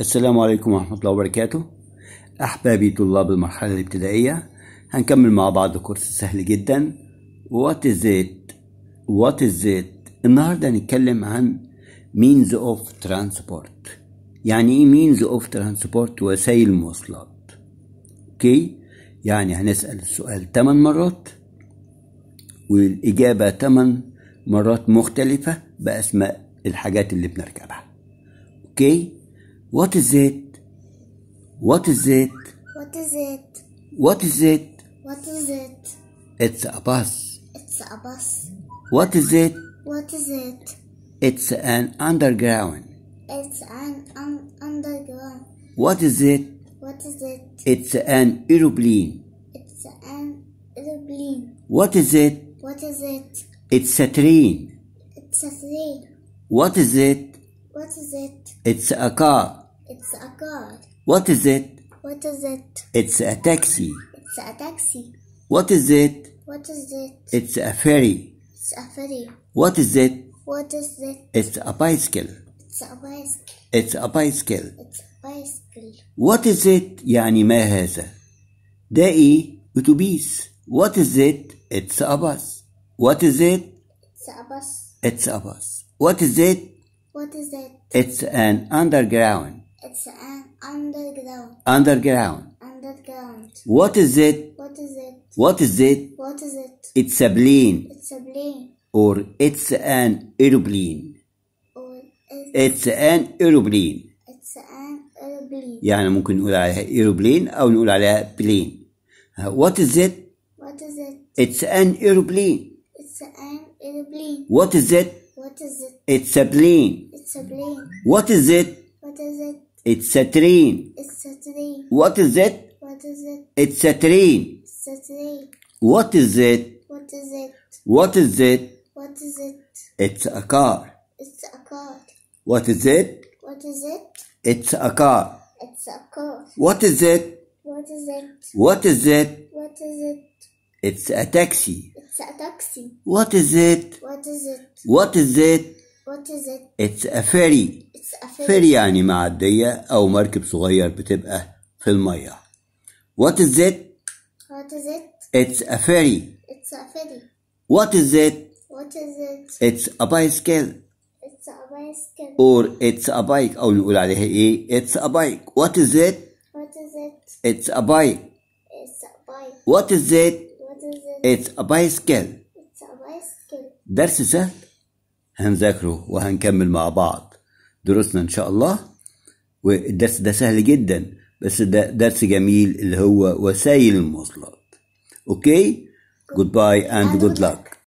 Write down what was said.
السلام عليكم ورحمة الله وبركاته أحبابي طلاب المرحلة الابتدائية هنكمل مع بعض كورس سهل جدا وات What وات it? النهاردة هنتكلم عن means of transport يعني ايه means of transport وسائل المواصلات اوكي يعني هنسأل السؤال 8 مرات والإجابة 8 مرات مختلفة بأسماء الحاجات اللي بنركبها اوكي What is it? What is it? What is it? What is it? What is it? It's a bus. It's a bus. What is it? What is it? It's an underground. It's an un underground. What is it? What is it? It's an aeroplane. It's an aeroplane. What is it? What is it? It's a train. It's a train. What is it? What is it? It's a car. It's a car. What is it? What is it? It's a taxi. It's a taxi. What is it? What is it? It's a ferry. It's a ferry. What is it? What is it? It's a bicycle. It's a bicycle. It's a bicycle. It's a bicycle. What is it? يعني ما هذا؟ ده إيه؟ أتوبيس. What is it? It's a bus. What is it? It's a bus. It's a bus. What is it? What is it? It's an underground. It's an underground. Underground. Underground. What is it? What is it? What is it? What is it? It's a plane. It's a plane. Or it's an aeroplane. Or it's, it's an aeroplane. It's an aeroplane. يعني ممكن نقول عليها aeroplane أو نقول عليها plane. What is it? What is it? It's an aeroplane. It's an aeroplane. What is it? What is it? It's a plane. It's a plane. What is it? It's Saturn. It's Saturn. What is it? What is it? It's Saturn. Saturn. What is it? What is it? What is it? What is it? It's a car. It's a car. What is it? What is it? It's a car. It's a car. What is it? What is it? What is it? What is it? It's a taxi. It's a taxi. What is it? What is it? What is it? What is it? It's a ferry. يعني معدية أو مركب صغير بتبقى في المية What is it? What is it? It's a ferry. It's a ferry. What is it? What is it? It's a bicycle. It's a bicycle. Or it's a bike أو نقول عليها إيه? It's a bike. What is it? What is it? It's a bike. It's a bike. What is it? What is it? It's a bicycle. It's a bicycle. درس سهل هنذاكره وهنكمل مع بعض دروسنا ان شاء الله والدرس ده سهل جدا بس ده درس جميل اللي هو وسائل المواصلات اوكي جود باي اند جود لك